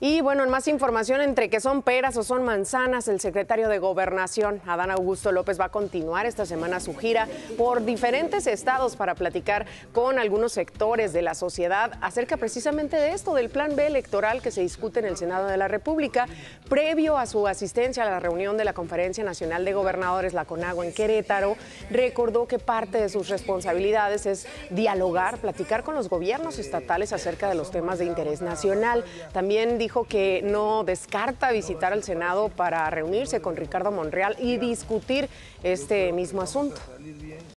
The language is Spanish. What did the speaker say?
Y bueno, en más información, entre que son peras o son manzanas, el secretario de Gobernación, Adán Augusto López, va a continuar esta semana su gira por diferentes estados para platicar con algunos sectores de la sociedad acerca precisamente de esto, del plan B electoral que se discute en el Senado de la República, previo a su asistencia a la reunión de la Conferencia Nacional de Gobernadores, la CONAGO, en Querétaro, recordó que parte de sus responsabilidades es dialogar, platicar con los gobiernos estatales acerca de los temas de interés nacional. También dijo dijo que no descarta visitar al Senado para reunirse con Ricardo Monreal y discutir este mismo asunto.